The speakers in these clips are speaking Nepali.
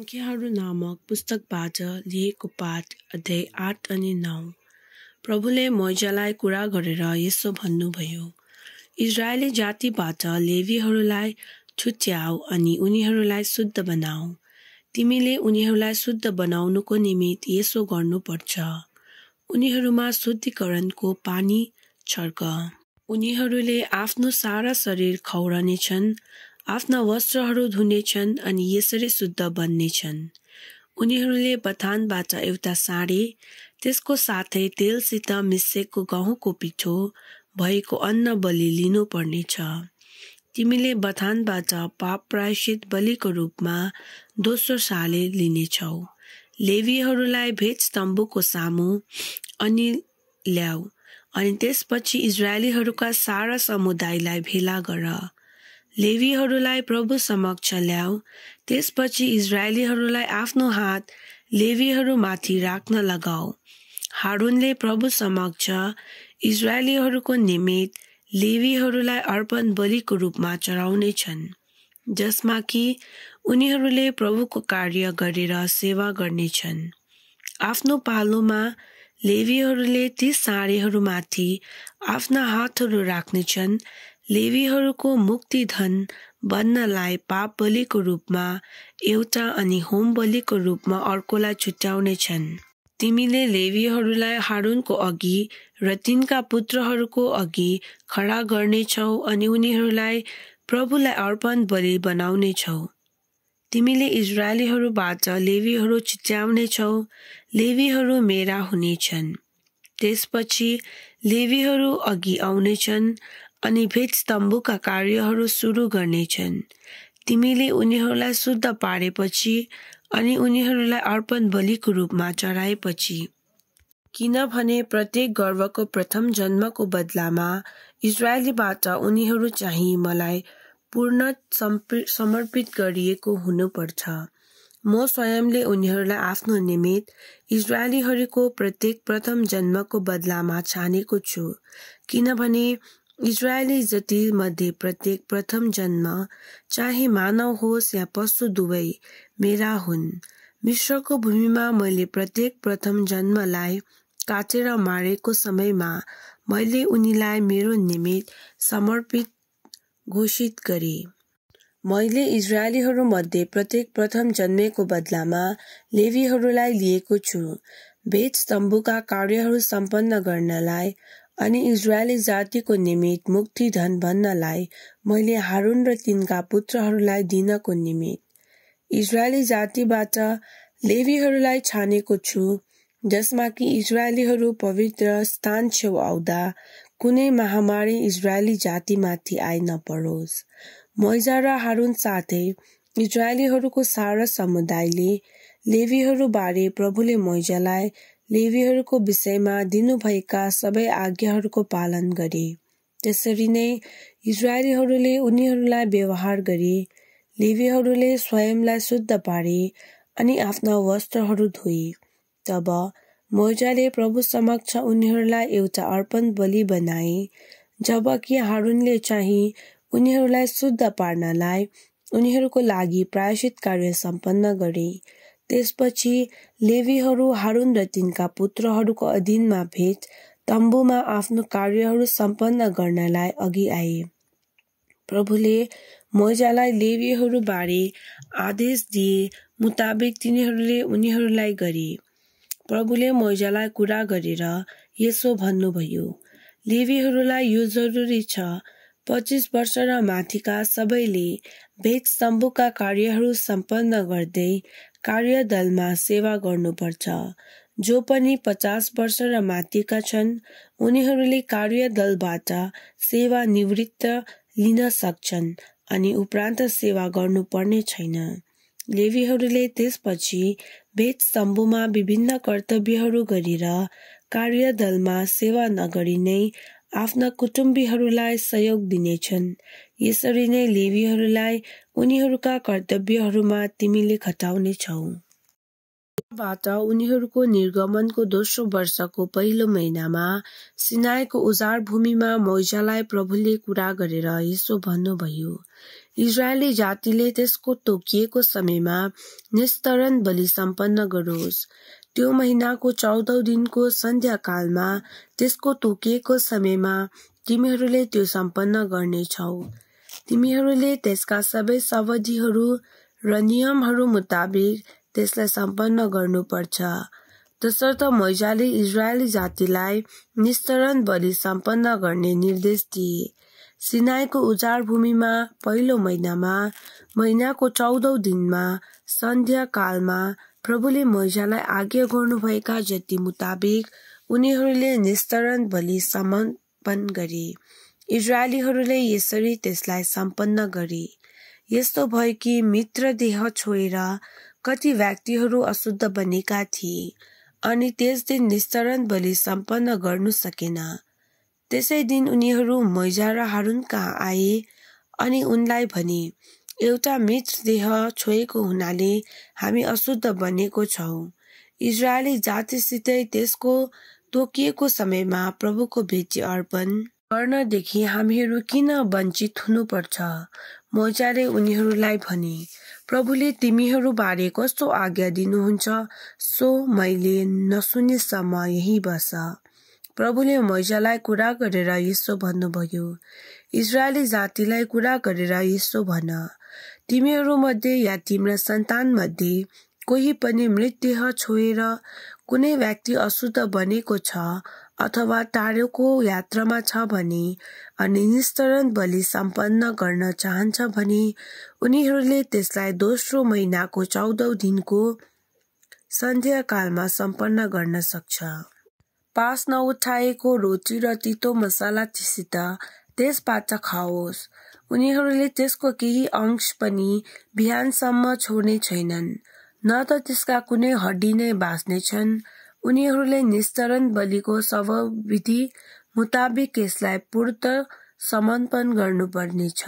सङ्ख्याहरू नामक पुस्तकबाट लिएको पाठ अध्याय आठ अनि नौ प्रभुले मैजालाई कुरा गरेर यसो भन्नुभयो इजरायली जातिबाट लेबीहरूलाई छुट्याऊ अनि उनीहरूलाई शुद्ध बनाऊ तिमीले उनीहरूलाई शुद्ध बनाउनुको निमित्त यसो गर्नुपर्छ उनीहरूमा शुद्धिकरणको पानी छर्क उनीहरूले आफ्नो सारा शरीर खौरनेछन् आफ्ना वस्त्रहरू धुनेछन् अनि यसरी शुद्ध बन्नेछन् उनीहरूले बथानबाट एउटा साडे त्यसको साथै तेलसित मिसेको गहुँको पिठो भएको अन्न बलि लिनुपर्नेछ तिमीले बथानबाट पाप प्रायश्चित बलिको रूपमा दोस्रो साले लिनेछौ लेबीहरूलाई भेट तम्बुको सामु अनि ल्याऊ अनि त्यसपछि इजरायलीहरूका सारा समुदायलाई भेला गर लेवीहरूलाई प्रभु समक्ष ल्याऊ त्यसपछि इजरायलीहरूलाई आफ्नो हात लेबीहरूमाथि राख्न लगाऊ हारुनले प्रभु समक्ष इजरायलीहरूको निमित्त लेवीहरूलाई अर्पण बलिको रूपमा छन् जसमा कि उनीहरूले प्रभुको कार्य गरेर सेवा गर्नेछन् आफ्नो पालोमा लेवीहरूले ती साँडेहरूमाथि आफ्ना हातहरू राख्नेछन् लेबीहरूको मुक्ति धन बन्नलाई पाप बलिको रूपमा एउटा अनि होम बलिको रूपमा अर्कोलाई छुट्याउनेछन् तिमीले लेबीहरूलाई हारुनको अघि र तिनका पुत्रहरूको अघि खडा गर्नेछौ अनि उनीहरूलाई प्रभुलाई अर्पण बलि बनाउनेछौ तिमीले इजरायलीहरूबाट छुट्याउने छुट्याउनेछौ लेबीहरू मेरा हुनेछन् त्यसपछि लेबीहरू अघि आउनेछन् अनि भेट तम्बुका कार्यहरू सुरु गर्नेछन् तिमीले उनीहरूलाई शुद्ध पारेपछि अनि उनीहरूलाई अर्पण बलिको रूपमा चढाएपछि किनभने प्रत्येक गर्वको प्रथम जन्मको बदलामा इजरायलीबाट उनीहरू चाहिँ मलाई पूर्ण समर्पित गरिएको हुनुपर्छ म स्वयंले उनीहरूलाई आफ्नो निमित्त इजरायलीहरूको प्रत्येक प्रथम जन्मको बदलामा छानेको छु किनभने इजरायली मध्ये प्रत्येक प्रथम जन्म चाहे मानव होस् या पशु दुवै मेरा हुन् मिश्रको भूमिमा मैले प्रत्येक प्रथम जन्मलाई काटेर मारेको समयमा मैले उनीलाई मेरो निमित्त समर्पित घोषित गरेँ मैले इजरायलीहरूमध्ये प्रत्येक प्रथम जन्मेको बदलामा लेभीहरूलाई लिएको छु वेद स्तम्भुका कार्यहरू सम्पन्न गर्नलाई अनि इजरायली जातिको निमित्त मुक्ति धन भन्नलाई मैले हारुन र तिनका पुत्रहरूलाई दिनको निमित्त इजरायली जातिबाट लेबीहरूलाई छानेको छु जसमा कि इजरायलीहरू पवित्र स्थान छेउ आउँदा कुनै महामारी इजरायली जातिमाथि आइ नपरोस् मैजा र हारुन साथै इजरायलीहरूको सारा समुदायले लेबीहरूबारे प्रभुले मैजालाई लेवीहरूको विषयमा दिनुभएका सबै आज्ञाहरूको पालन गरे त्यसरी नै इजरायलीहरूले उनीहरूलाई व्यवहार गरे लेवीहरूले स्वयंलाई शुद्ध पारे अनि आफ्ना वस्त्रहरू धोए तब मोजाले प्रभु समक्ष उनीहरूलाई एउटा अर्पण बलि बनाए जबकि हारुनले चाहिँ उनीहरूलाई शुद्ध पार्नलाई उनीहरूको लागि प्रायश्चित कार्य सम्पन्न गरे त्यसपछि लेवीहरू हारुन र तिनका पुत्रहरूको अधीनमा भेट तम्बुमा आफ्नो कार्यहरू सम्पन्न गर्नलाई अघि आए प्रभुले मोजालाई लेवीहरूबारे आदेश दिए मुताबिक तिनीहरूले उनीहरूलाई गरे प्रभुले मोजालाई कुरा गरेर यसो भन्नुभयो लेवीहरूलाई यो जरुरी छ पच्चिस वर्ष र माथिका सबैले भेट तम्बुका कार्यहरू सम्पन्न गर्दै कार्यदलमा सेवा गर्नुपर्छ जो पनि पचास वर्ष र माथिका छन् उनीहरूले कार्यदलबाट सेवा निवृत्त लिन सक्छन् अनि उपरान्त सेवा गर्नुपर्ने छैन लेबीहरूले त्यसपछि भेट सम्बुमा विभिन्न कर्तव्यहरू गरेर कार्यदलमा सेवा नगरी नै आफ्ना कुटुम्बीहरूलाई सहयोग दिनेछन् यसरी नै लेबीहरूलाई उनीहरूका कर्तव्यहरूमा तिमीले खटाउनेछौ बाट उनीहरूको निर्गमनको दोस्रो वर्षको पहिलो महिनामा सिनाएको उजार भूमिमा मौजालाई प्रभुले कुरा गरेर यसो भन्नुभयो इजरायली जातिले त्यसको तोकिएको समयमा निस्तरण बलि सम्पन्न गरोस् त्यो महिनाको चौधौँ दिनको सन्ध्याकालमा त्यसको तोकिएको समयमा तिमीहरूले त्यो सम्पन्न गर्नेछौ तिमीहरूले त्यसका सबै सवधिहरू र नियमहरू मुताबिक त्यसलाई सम्पन्न गर्नुपर्छ तसर्थ मैजाले इजरायली जातिलाई निस्तरण बलि सम्पन्न गर्ने निर्देश दिए सिनाईको उजाड भूमिमा पहिलो महिनामा महिनाको चौधौँ दिनमा सन्ध्याकालमा प्रभुले मैजालाई आज्ञा गर्नुभएका जति मुताबिक उनीहरूले निस्तरण बलि समर्पण गरे इजरायलीहरूले यसरी त्यसलाई सम्पन्न गरे यस्तो भयो कि मित्र देह छोएर कति व्यक्तिहरू अशुद्ध बनेका थिए अनि त्यस दिन निस्तरण बलि सम्पन्न गर्नु सकेन त्यसै दिन उनीहरू मैजा र हारुन कहाँ आए अनि उनलाई भने एउटा मृतदेह छोएको हुनाले हामी अशुद्ध बनेको छौँ इजरायली जातिसितै त्यसको तोकिएको समयमा प्रभुको भेटी अर्पण गर्नदेखि हामीहरू किन वञ्चित हुनुपर्छ मोजाले उनीहरूलाई भने प्रभुले तिमीहरूबारे कस्तो आज्ञा दिनुहुन्छ सो मैले नसुनेसम्म यही बस प्रभुले मैजालाई कुरा गरेर यसो भन्नुभयो इजरायली जातिलाई कुरा गरेर यसो भन तिमीहरूमध्ये या तिम्रा सन्तानमध्ये कोही पनि मृतदेह छोएर कुनै व्यक्ति अशुद्ध बनेको छ अथवा टाढोको यात्रामा छ भने अनि निस्तरण बलि सम्पन्न गर्न चाहन्छ भने उनीहरूले त्यसलाई दोस्रो महिनाको चौधौँ दिनको सन्ध्याकालमा सम्पन्न गर्न सक्छ पास नउठाएको रोटी र तितो मसलासित त्यसबाट खाओस् उनीहरूले त्यसको केही अंश पनि बिहानसम्म छोड्ने छैनन् न त त्यसका कुनै हड्डी नै बाँच्ने छन् उनीहरूले निस्तरण बलिको स्वविधि मुताबिक यसलाई पूर्त समर्पण गर्नुपर्नेछ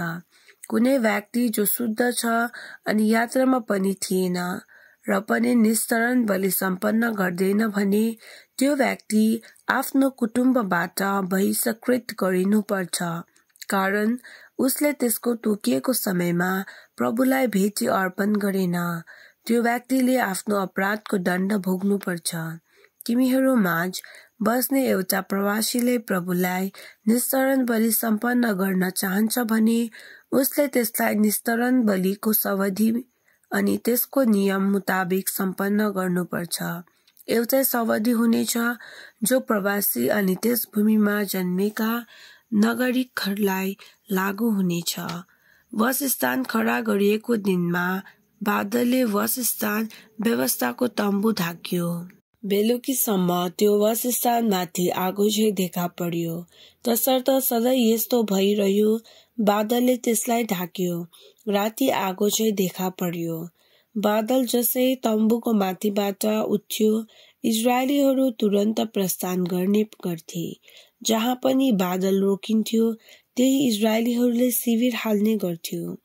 कुनै व्यक्ति जो शुद्ध छ अनि यात्रामा पनि थिएन र पनि निस्तरण बलि सम्पन्न गर्दैन भने त्यो व्यक्ति आफ्नो कुटुम्बबाट बहिष्कृत गरिनुपर्छ कारण उसले त्यसको तोकिएको समयमा प्रभुलाई भेटी अर्पण गरेन त्यो व्यक्तिले आफ्नो अपराधको दण्ड भोग्नुपर्छ तिमीहरू माझ बस्ने एउटा प्रवासीले प्रभुलाई निस्तरण बलि सम्पन्न गर्न चाहन्छ भने उसले त्यसलाई निस्तरण बलिको सवधि अनि त्यसको नियम मुताबिक सम्पन्न गर्नुपर्छ एउटै सवधि हुनेछ जो प्रवासी अनि त्यस भूमिमा जन्मेका नागरिकहरूलाई लागू हुनेछ बसस्थान खडा गरिएको दिनमा बादलले बसस्थान व्यवस्थाको तम्बु ढाक्यो बेलुकीसम्म त्यो बसस्थानमाथि आगो झै देखा पर्यो तसर्थ सधैँ यस्तो भइरह्यो बादलले त्यसलाई ढाक्यो राति आगो चाहिँ देखा पर्यो बादल जसै तम्बुको माथिबाट उठ्यो इजरायलीहरू तुरन्त प्रस्थान गर्ने गर्थे जहाँ पनि बादल रोकिन्थ्यो त्यही इजरायलीहरूले शिविर हाल्ने गर्थ्यो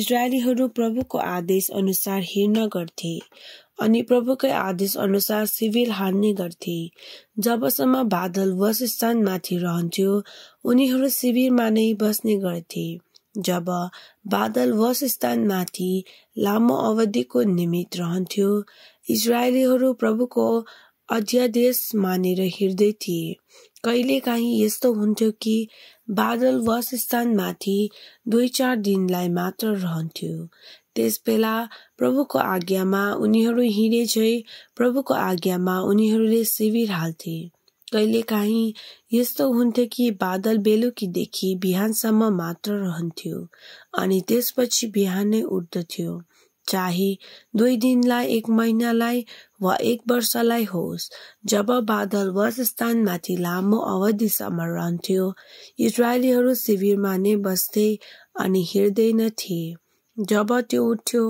इजरायलीहरू प्रभुको आदेश अनुसार हिँड्न गर्थे अनि प्रभुकै आदेश अनुसार शिविर हाल्ने गर्थे जबसम्म बादल स्थानमाथि रहन्थ्यो उनीहरू शिविरमा नै बस्ने गर्थे जब बादल स्थानमाथि लामो अवधिको निमित्त रहन्थ्यो इजरायलीहरू प्रभुको अध्यादेश मानेर हिँड्दै थिए कहिलेकाहीँ यस्तो हुन्थ्यो कि बादल वासस्थानमाथि दुई चार दिनलाई मात्र रहन्थ्यो त्यस बेला प्रभुको आज्ञामा उनीहरू हिँडे चाहिँ प्रभुको आज्ञामा उनीहरूले शिविर हाल्थे कहिलेकाहीँ यस्तो हुन्थ्यो कि बादल बेलुकीदेखि बिहानसम्म मात्र रहन्थ्यो अनि त्यसपछि बिहानै उठ्दथ्यो चाहे दुई दिनलाई एक महिनालाई वा एक वर्षलाई होस् जब बादल स्थानमाथि लामो अवधिसम्म रहन्थ्यो इजरायलीहरू शिविरमा नै बस्थे अनि हिँड्दैन थिए जब त्यो उठ्यो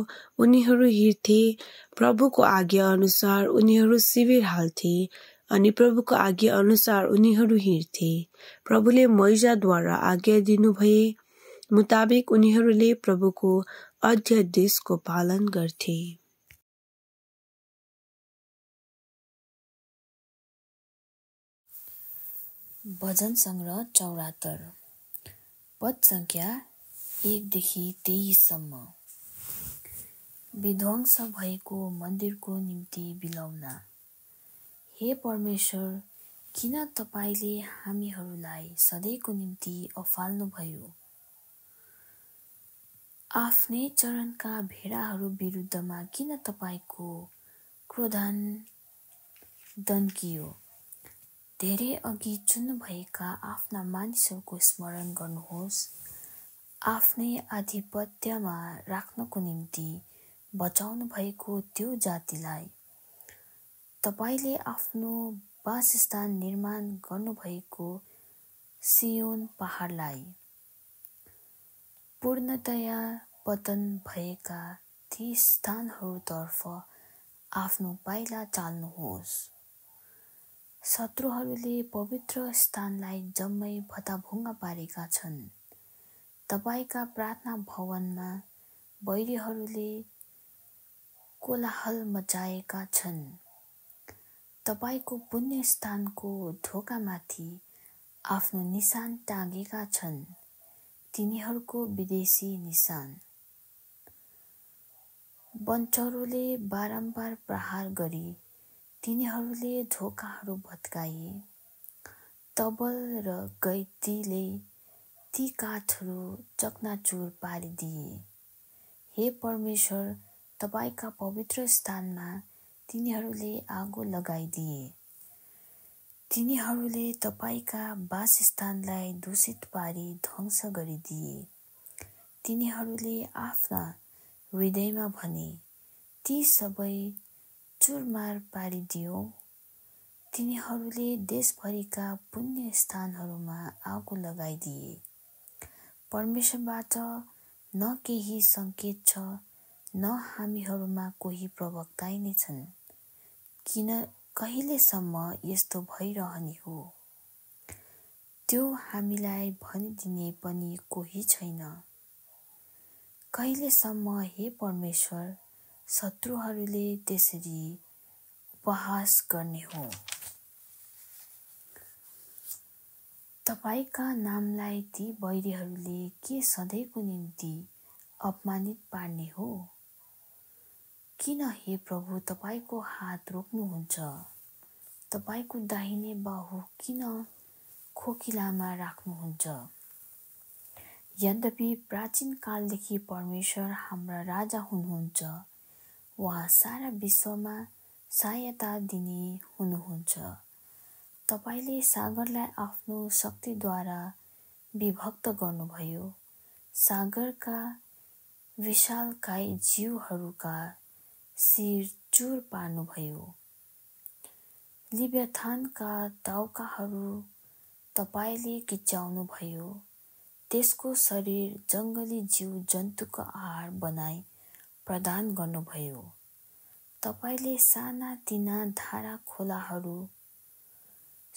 उनीहरू हिँड्थे प्रभुको आज्ञा अनुसार उनीहरू शिविर हाल्थे अनि प्रभुको आज्ञा अनुसार उनीहरू हिँड्थे प्रभुले मैजाद्वारा आज्ञा दिनुभए मुताबिक उनीहरूले प्रभुको अध्यादेशको पालन गर्थे भजन सङ्ग्रह चौरात्तर पद सङ्ख्या एकदेखि तेइससम्म विध्वंस भएको मन्दिरको निम्ति बिलाउना हे परमेश्वर किन तपाईँले हामीहरूलाई सधैँको निम्ति अफाल्नुभयो आफ्नै चरणका भेडाहरू विरुद्धमा किन तपाईँको क्रोधन दन्कियो धेरै अघि चुन्नुभएका आफ्ना मानिसहरूको स्मरण गर्नुहोस् आफ्नै आधिपत्यमा राख्नको निम्ति बचाउनु भएको त्यो जातिलाई तपाईँले आफ्नो वासस्थान निर्माण गर्नुभएको सियोन पहाडलाई पूर्णतया पतन भएका ती स्थानहरूतर्फ आफ्नो पाइला चाल्नुहोस् शत्रुहरूले पवित्र स्थानलाई जम्मै भताभुङ्गा पारेका छन् तपाईँका प्रार्थना भवनमा वैरीहरूले कोलाहल मचाएका छन् तपाईँको पुण्य स्थानको ढोकामाथि आफ्नो निशान टाँगेका छन् तिनीहरूको विदेशी निशान बनटरोले बारम्बार प्रहार गरी तिनीहरूले झोकाहरू भत्काए तबल र गैतीले ती काठहरू चकनाचुर पारिदिए हे परमेश्वर तपाईँका पवित्र स्थानमा तिनीहरूले आगो लगाइदिए तिनीहरूले तपाईँका वासस्थानलाई दूषित पारी ध्वंस गरिदिए तिनीहरूले आफ्ना हृदयमा भने ती सबै चुरमार पारिदियो तिनीहरूले देशभरिका पुण्य स्थानहरूमा आगो लगाइदिए परमेश्वरबाट न केही सङ्केत छ न हामीहरूमा कोही प्रवक्ता नै छन् किन कहिलेसम्म यस्तो भइरहने हो त्यो हामीलाई भनिदिने पनि कोही छैन कहिलेसम्म हे परमेश्वर शत्रुहरूले त्यसरी उपहास गर्ने हो तपाईँका नामलाई ती बैरीहरूले के सधैँको निम्ति अपमानित पार्ने हो किन हे प्रभु तपाईँको हात रोक्नुहुन्छ तपाईँको दाहिने बाहु किन खोकिलामा राख्नुहुन्छ यद्यपि प्राचीन कालदेखि परमेश्वर हाम्रा राजा हुनुहुन्छ उहाँ सारा विश्वमा सहायता दिने हुनुहुन्छ तपाईँले सागरलाई आफ्नो शक्तिद्वारा विभक्त गर्नुभयो सागरका विशालकाय जीवहरूका शिर चुर पार्नुभयो लिब्याथानका टाउकाहरू तपाईँले किच्याउनुभयो त्यसको शरीर जङ्गली जीव जन्तुको आहार बनाई प्रदान गर्नुभयो तपाईँले तिना धारा खोलाहरू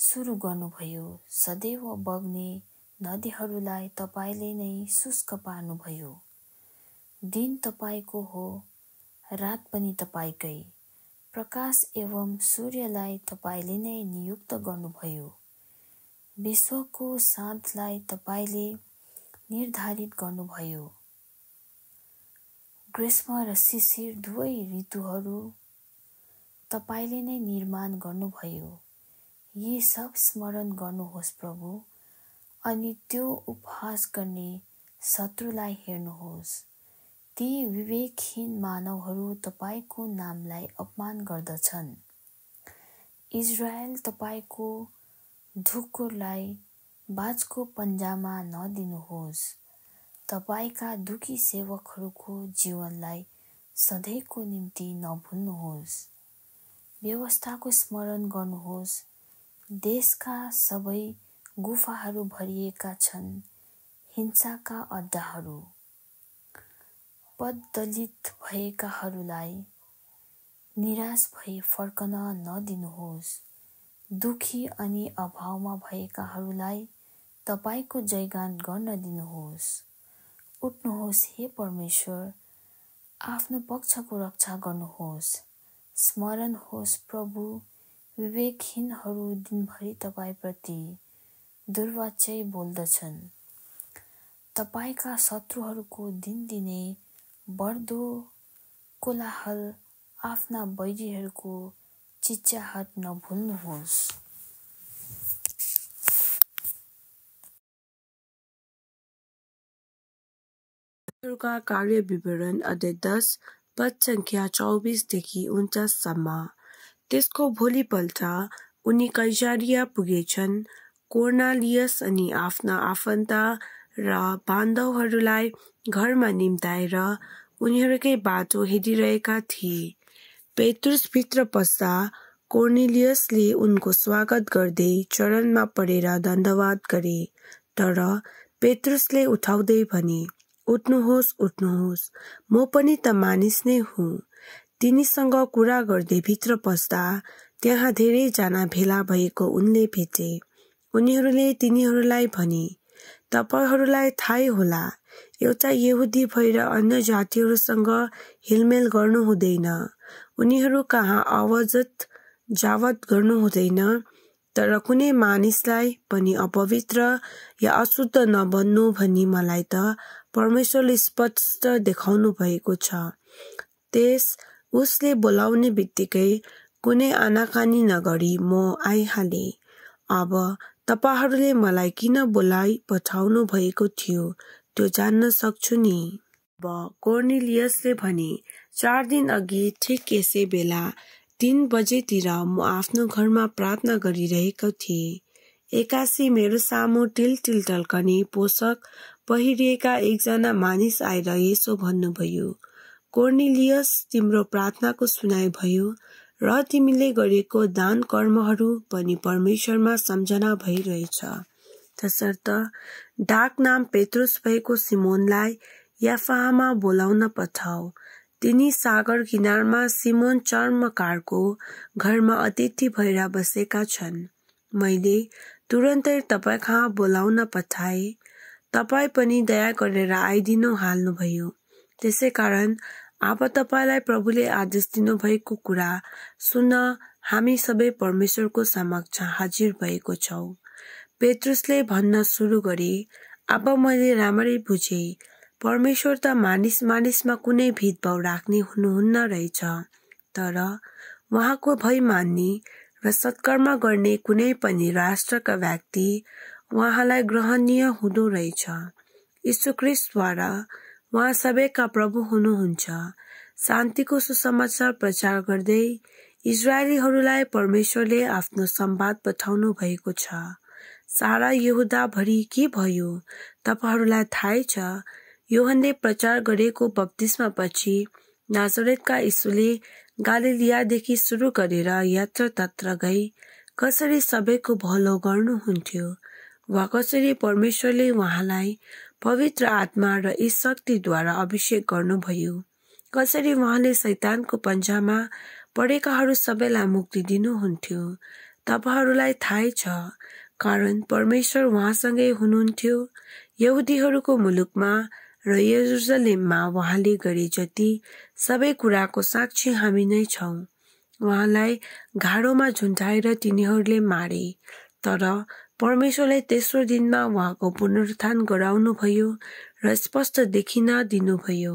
सुरु गर्नुभयो सदैव बग्ने नदीहरूलाई तपाईँले नै शुष्क पार्नुभयो दिन तपाईँको हो रात पनि तपाईँकै प्रकाश एवं सूर्यलाई तपाईँले नै नियुक्त गर्नुभयो विश्वको साँधलाई तपाईँले निर्धारित गर्नुभयो ग्रीष्म र शिशिर दुवै ऋतुहरू तपाईँले नै निर्माण गर्नुभयो यी सब स्मरण गर्नुहोस् प्रभु अनि त्यो उपहास गर्ने शत्रुलाई हेर्नुहोस् ती विवेकहीन मानवहरू तपाईँको नामलाई अपमान गर्दछन् इजरायल तपाईँको ढुकुरलाई बाजको पन्जामा नदिनुहोस् तपाईँका दुखी सेवकहरूको जीवनलाई सधैँको निम्ति नभुल्नुहोस् व्यवस्थाको स्मरण गर्नुहोस् देशका सबै गुफाहरू भरिएका छन् हिंसाका अड्डाहरू दलित भएकाहरूलाई निराश भए फर्कन नदिनुहोस् दुखी अनि अभावमा भएकाहरूलाई तपाईँको जयगान गर्न दिनुहोस् उठ्नुहोस् हे परमेश्वर आफ्नो पक्षको रक्षा गर्नुहोस् स्मरण होस् प्रभु विवेकहीनहरू दिनभरि तपाईँप्रति दुर्वाचै बोल्दछन् तपाईँका शत्रुहरूको दिनदिनै बढ्दो कोलाहल आफ्ना बैरीहरूको हात नभुल्नुहोस् दुर्गा कार्य विवरण अध्याय दस पद सङ्ख्या चौबिसदेखि उन्चाससम्म त्यसको भोलिपल्ट उनी कैजारिया पुगेछन् कोर्नालियस अनि आफ्ना आफन्त र बान्धवहरूलाई घरमा निम्ताएर उनीहरूकै बाटो हेरिरहेका थिए भित्र पस्दा कोर्नेलियसले उनको स्वागत गर्दै चरणमा परेर धन्यवाद गरे तर पेत्रुसले उठाउँदै भने उठ्नुहोस् उठ्नुहोस् म पनि त मानिस नै हुँ तिनीसँग कुरा गर्दै भित्र पस्दा त्यहाँ धेरैजना भेला भएको उनले भेटे उनीहरूले तिनीहरूलाई भने तपाईँहरूलाई थाहै होला एउटा यहुदी भएर अन्य जातिहरूसँग हिलमेल गर्नु हुँदैन उनीहरू कहाँ आवाजत जावत गर्नु हुँदैन तर कुनै मानिसलाई पनि अपवित्र या अशुद्ध नबन्नु भनी मलाई त परमेश्वरले स्पष्ट देखाउनु भएको छ त्यस उसले बोलाउने बित्तिकै कुनै आनाकानी नगरी म आइहालेँ अब तपाईँहरूले मलाई किन बोलाइ पठाउनु भएको थियो त्यो जान्न सक्छु नि अब कोर्नेलियसले भने चार दिन अघि ठिक यसै बेला तिन बजेतिर म आफ्नो घरमा प्रार्थना गरिरहेको थिएँ एकासी मेरो सामु टिल टिल टल्कने पोषक पहिरिएका एकजना मानिस आएर यसो भन्नुभयो कोर्निलियस तिम्रो प्रार्थनाको सुनाइ भयो र तिमीले गरेको दान कर्महरू पनि परमेश्वरमा सम्झना भइरहेछ तसर्थ डाक नाम पेत्रुस भएको सिमोनलाई याफामा बोलाउन पठाऊ तिनी सागर किनारमा सिमोन चर्मकारको घरमा अतिथि भएर बसेका छन् मैले तुरन्तै तपाईँ कहाँ बोलाउन पठाए तपाईँ पनि दया गरेर आइदिनु हाल्नुभयो त्यसै कारण अब तपाईँलाई प्रभुले आदेश दिनुभएको कुरा सुन्न हामी सबै परमेश्वरको समक्ष हाजिर भएको छौँ पेत्रुसले भन्न सुरु गरे अब मैले राम्ररी बुझेँ परमेश्वर त मानिस मानिसमा कुनै भेदभाव राख्ने हुनुहुन्न रहेछ तर उहाँको भय मान्ने र सत्कर्म गर्ने कुनै पनि राष्ट्रका व्यक्ति उहाँलाई ग्रहणीय हुँदो रहेछ यीशुख्रिस्टद्वारा उहाँ सबैका प्रभु हुनुहुन्छ शान्तिको सुसमाचार प्रचार गर्दै इजरायलीहरूलाई परमेश्वरले आफ्नो सम्वाद पठाउनु भएको छ सारा यहुदाभरि के भयो तपाईँहरूलाई थाहै छ योहनले प्रचार गरेको बक्तिसमा पछि नाजरेतका यीशुले गालिलियादेखि सुरु गरेर यात्रा तत्र गई कसरी सबैको भलो गर्नुहुन्थ्यो वा कसरी परमेश्वरले उहाँलाई पवित्र आत्मा र यस शक्तिद्वारा अभिषेक गर्नुभयो कसरी उहाँले सैतानको पन्जामा पढेकाहरू सबैलाई मुक्ति दिनुहुन्थ्यो तपाईँहरूलाई थाहै छ कारण परमेश्वर उहाँसँगै हुनुहुन्थ्यो यहुदीहरूको मुलुकमा र यरुसलेममा उहाँले गरे जति सबै कुराको साक्षी हामी नै छौँ उहाँलाई घाडोमा झुन्डाएर तिनीहरूले मारे तर परमेश्वरले तेस्रो दिनमा उहाँको पुनरुत्थान गराउनुभयो र स्पष्ट देखिन दिनुभयो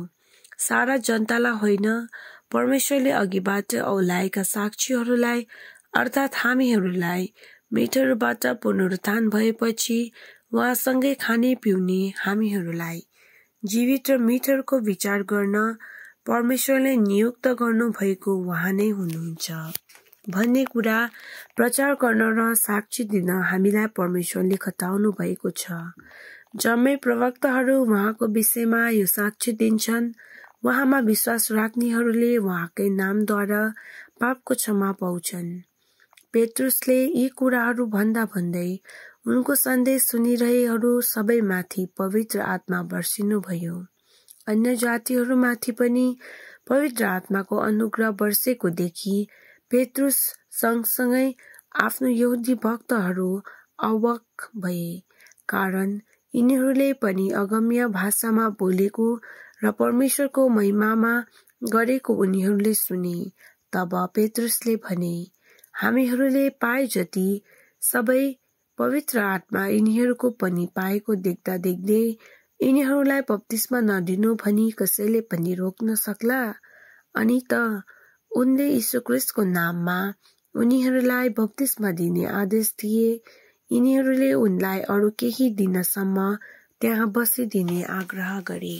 सारा जनतालाई होइन परमेश्वरले अघिबाट औलाएका साक्षीहरूलाई अर्थात् हामीहरूलाई मेटरबाट पुनरुत्थान भएपछि उहाँसँगै खाने पिउने हामीहरूलाई जीवित र मिटरको विचार गर्न परमेश्वरले नियुक्त गर्नुभएको उहाँ नै हुनुहुन्छ भन्ने कुरा प्रचार गर्न र साक्षी दिन हामीलाई परमेश्वरले खताउनु भएको छ जम्मै प्रवक्ताहरू उहाँको विषयमा यो साक्षी दिन्छन् उहाँमा विश्वास राख्नेहरूले उहाँकै नामद्वारा पापको क्षमा पाउँछन् पेट्रुसले यी कुराहरू भन्दा भन्दै उनको सन्देश सुनिरहेहरू सबैमाथि पवित्र आत्मा वर्षिनुभयो अन्य जातिहरूमाथि पनि पवित्र आत्माको अनुग्रह वर्षेको देखि पेत्रुस सँगसँगै आफ्नो यहुदी भक्तहरू अवक भए कारण यिनीहरूले पनि अगम्य भाषामा बोलेको र परमेश्वरको महिमामा गरेको उनीहरूले सुने तब पेत्रुसले भने हामीहरूले पाए जति सबै पवित्र आत्मा यिनीहरूको पनि पाएको देख्दा देख्दै यिनीहरूलाई बप्तिस्मा नदिनु भनी कसैले पनि रोक्न सक्ला अनि त उनले यीशुख्रिस्टको नाममा उनीहरूलाई बप्तिस्मा दिने आदेश दिए यिनीहरूले उनलाई अरू केही दिनसम्म त्यहाँ बसिदिने आग्रह गरे